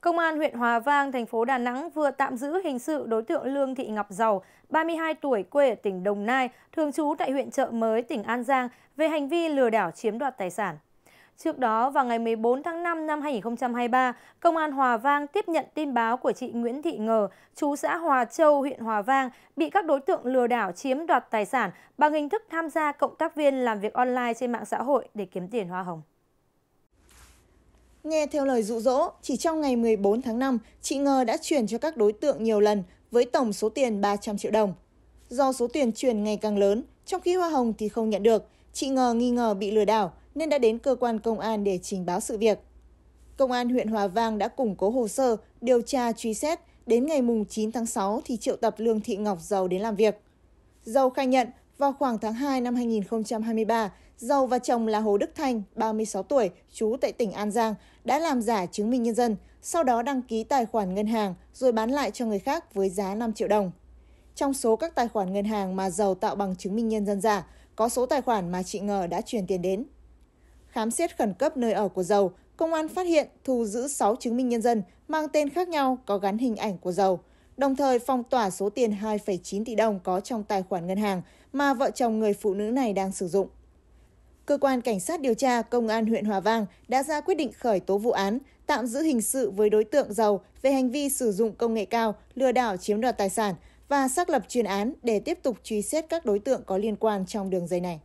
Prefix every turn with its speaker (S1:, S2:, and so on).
S1: Công an huyện Hòa Vang, thành phố Đà Nẵng vừa tạm giữ hình sự đối tượng Lương Thị Ngọc Giàu, 32 tuổi, quê ở tỉnh Đồng Nai, thường trú tại huyện Trợ Mới, tỉnh An Giang, về hành vi lừa đảo chiếm đoạt tài sản. Trước đó, vào ngày 14 tháng 5 năm 2023, Công an Hòa Vang tiếp nhận tin báo của chị Nguyễn Thị Ngờ, chú xã Hòa Châu, huyện Hòa Vang, bị các đối tượng lừa đảo chiếm đoạt tài sản bằng hình thức tham gia cộng tác viên làm việc online trên mạng xã hội để kiếm tiền hoa hồng.
S2: Nghe theo lời dụ dỗ, chỉ trong ngày 14 tháng 5, chị Ngờ đã chuyển cho các đối tượng nhiều lần với tổng số tiền 300 triệu đồng. Do số tiền chuyển ngày càng lớn, trong khi hoa hồng thì không nhận được, chị Ngờ nghi ngờ bị lừa đảo nên đã đến cơ quan công an để trình báo sự việc. Công an huyện Hòa Vang đã củng cố hồ sơ, điều tra truy xét, đến ngày 9 tháng 6 thì triệu tập Lương Thị Ngọc Dầu đến làm việc. Dầu khai nhận vào khoảng tháng 2 năm 2023, Giàu và chồng là Hồ Đức Thanh, 36 tuổi, trú tại tỉnh An Giang, đã làm giả chứng minh nhân dân, sau đó đăng ký tài khoản ngân hàng rồi bán lại cho người khác với giá 5 triệu đồng. Trong số các tài khoản ngân hàng mà Giàu tạo bằng chứng minh nhân dân giả, có số tài khoản mà chị Ngờ đã chuyển tiền đến. Khám xét khẩn cấp nơi ở của Giàu, công an phát hiện thu giữ 6 chứng minh nhân dân mang tên khác nhau có gắn hình ảnh của Giàu đồng thời phong tỏa số tiền 2,9 tỷ đồng có trong tài khoản ngân hàng mà vợ chồng người phụ nữ này đang sử dụng. Cơ quan Cảnh sát điều tra Công an huyện Hòa Vang đã ra quyết định khởi tố vụ án, tạm giữ hình sự với đối tượng giàu về hành vi sử dụng công nghệ cao, lừa đảo chiếm đoạt tài sản và xác lập chuyên án để tiếp tục truy xét các đối tượng có liên quan trong đường dây này.